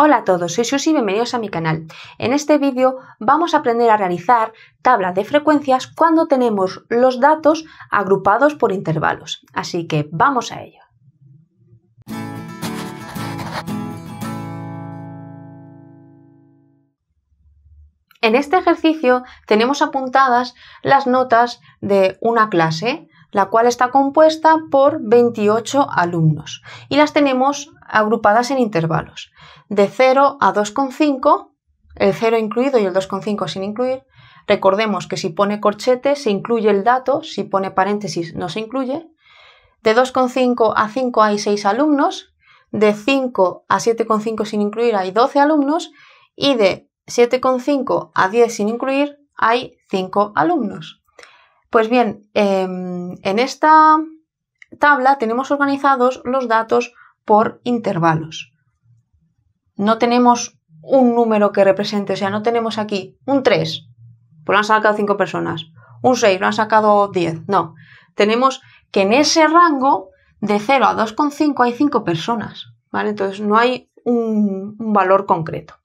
Hola a todos, soy Susi y bienvenidos a mi canal. En este vídeo vamos a aprender a realizar tablas de frecuencias cuando tenemos los datos agrupados por intervalos. Así que vamos a ello. En este ejercicio tenemos apuntadas las notas de una clase, la cual está compuesta por 28 alumnos y las tenemos agrupadas en intervalos de 0 a 2,5, el 0 incluido y el 2,5 sin incluir. Recordemos que si pone corchete se incluye el dato, si pone paréntesis no se incluye. De 2,5 a 5 hay 6 alumnos, de 5 a 7,5 sin incluir hay 12 alumnos y de 7,5 a 10 sin incluir hay 5 alumnos. Pues bien, em, en esta tabla tenemos organizados los datos por intervalos. No tenemos un número que represente, o sea, no tenemos aquí un 3, pues lo han sacado 5 personas, un 6, lo han sacado 10, no. Tenemos que en ese rango de 0 a 2,5 hay 5 personas, ¿vale? Entonces no hay un valor concreto.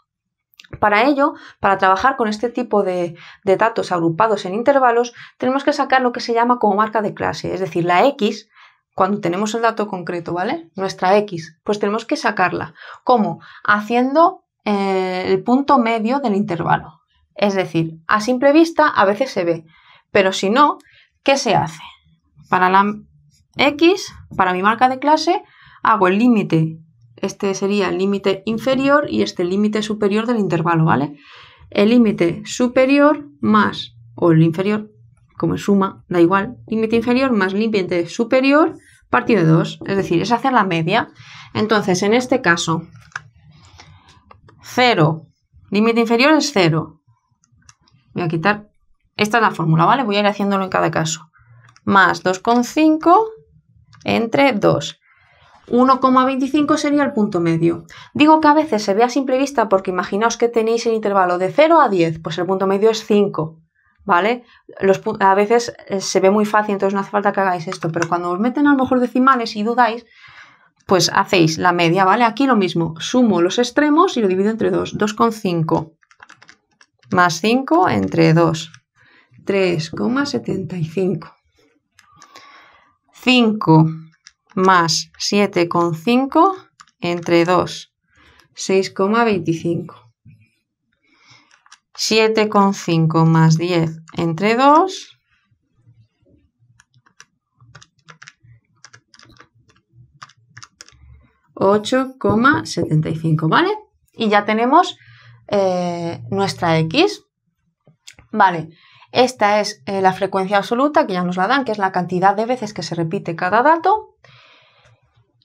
Para ello, para trabajar con este tipo de, datos agrupados en intervalos, tenemos que sacar lo que se llama como marca de clase, es decir, la X cuando tenemos el dato concreto, ¿vale? Nuestra X, pues tenemos que sacarla. ¿Cómo? Haciendo eh, el punto medio del intervalo. Es decir, a simple vista a veces se ve, pero si no, ¿qué se hace? Para la X, para mi marca de clase, hago el límite este sería el límite inferior y este límite superior del intervalo, ¿vale? El límite superior más, o el inferior, como suma, da igual, límite inferior más límite superior partido de 2, es decir, es hacer la media. Entonces, en este caso, 0, límite inferior es 0. Voy a quitar, esta es la fórmula, ¿vale? Voy a ir haciéndolo en cada caso. Más 2,5 entre 2. 1,25 sería el punto medio. Digo que a veces se ve a simple vista porque imaginaos que tenéis el intervalo de 0 a 10, pues el punto medio es 5. ¿Vale? a veces eh, se ve muy fácil, entonces no hace falta que hagáis esto, pero cuando os meten a lo mejor decimales y dudáis, pues hacéis la media, ¿vale? Aquí lo mismo, sumo los extremos y lo divido entre 2, 2,5 más 5 entre 2, 3,75. 5 más 7,5 entre 2, 6,25. 7,5 más 10 entre 2, 8,75, ¿vale? Y ya tenemos eh, nuestra X. Vale, esta es eh, la frecuencia absoluta, que ya nos la dan, que es la cantidad de veces que se repite cada dato.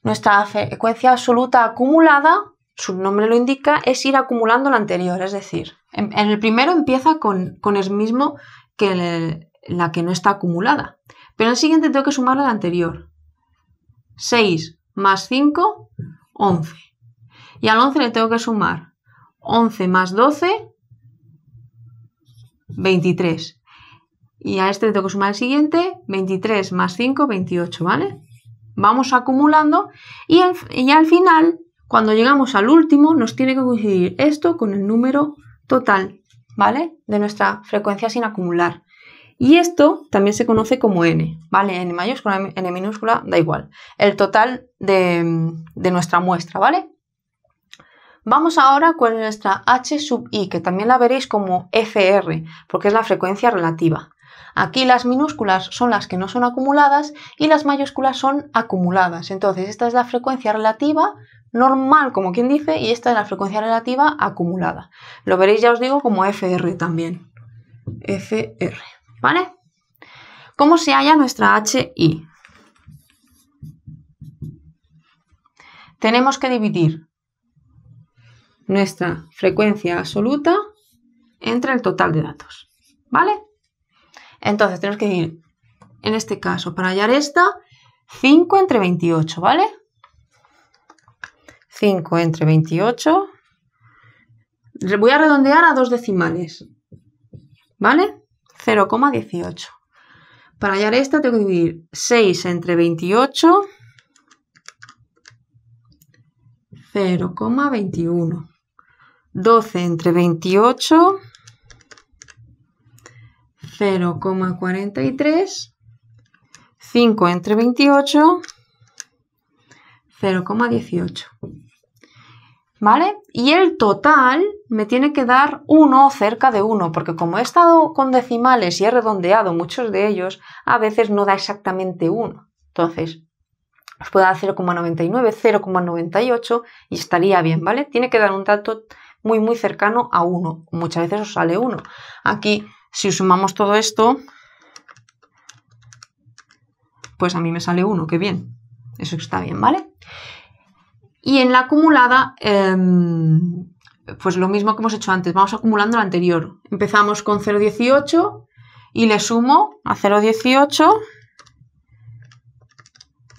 Nuestra frecuencia absoluta acumulada, su nombre lo indica, es ir acumulando la anterior, es decir, en, el primero empieza con, el mismo que la que no está acumulada, pero en el siguiente tengo que sumarle la anterior. 6 más 5, 11. Y al 11 le tengo que sumar 11 más 12, 23. Y a este le tengo que sumar el siguiente, 23 más 5, 28, ¿vale? vamos acumulando y, al final, cuando llegamos al último, nos tiene que coincidir esto con el número total, ¿vale? De nuestra frecuencia sin acumular. Y esto también se conoce como n, ¿vale? n mayúscula, n minúscula, da igual. El total de, de nuestra muestra, ¿vale? Vamos ahora con nuestra h sub i, que también la veréis como fr, porque es la frecuencia relativa. Aquí las minúsculas son las que no son acumuladas y las mayúsculas son acumuladas. Entonces, esta es la frecuencia relativa normal, como quien dice, y esta es la frecuencia relativa acumulada. Lo veréis, ya os digo, como FR también. FR, ¿vale? ¿Cómo se halla nuestra HI? Tenemos que dividir nuestra frecuencia absoluta entre el total de datos, ¿vale? Entonces tenemos que decir, en este caso, para hallar esta, 5 entre 28, ¿vale? 5 entre 28. Voy a redondear a dos decimales, ¿vale? 0,18. Para hallar esta tengo que dividir 6 entre 28, 0,21. 12 entre 28, 0,43, 5 entre 28, 0,18. ¿Vale? Y el total me tiene que dar 1 cerca de 1, porque como he estado con decimales y he redondeado muchos de ellos, a veces no da exactamente 1. Entonces, os puedo dar 0,99, 0,98 y estaría bien, ¿vale? Tiene que dar un dato muy, muy cercano a 1. Muchas veces os sale 1. Aquí si sumamos todo esto, pues a mí me sale 1, qué bien. Eso está bien, ¿vale? Y en la acumulada, em, pues lo mismo que hemos hecho antes, vamos acumulando la anterior. Empezamos con 0,18 y le sumo a 0,18,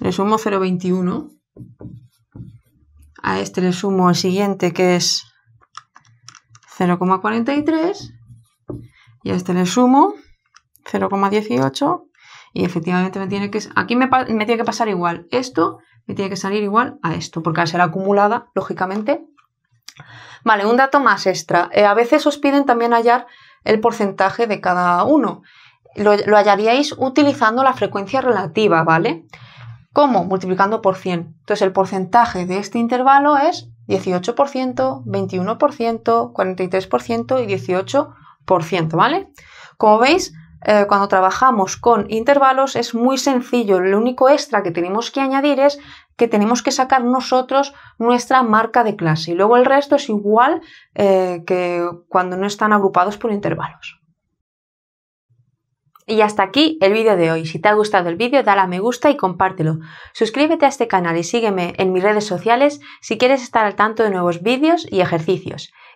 le sumo 0,21. A este le sumo el siguiente que es 0,43 y a este le sumo 0,18 y efectivamente me tiene que aquí me, tiene que pasar igual esto me tiene que salir igual a esto porque a ser acumulada lógicamente vale un dato más extra eh, a veces os piden también hallar el porcentaje de cada uno lo, lo hallaríais utilizando la frecuencia relativa vale ¿Cómo? Multiplicando por 100. Entonces el porcentaje de este intervalo es 18%, 21%, 43% y 18%. ¿vale? Como veis, eh, cuando trabajamos con intervalos es muy sencillo, lo único extra que tenemos que añadir es que tenemos que sacar nosotros nuestra marca de clase y luego el resto es igual eh, que cuando no están agrupados por intervalos. Y hasta aquí el vídeo de hoy. Si te ha gustado el vídeo, dale a me gusta y compártelo. Suscríbete a este canal y sígueme en mis redes sociales si quieres estar al tanto de nuevos vídeos y ejercicios.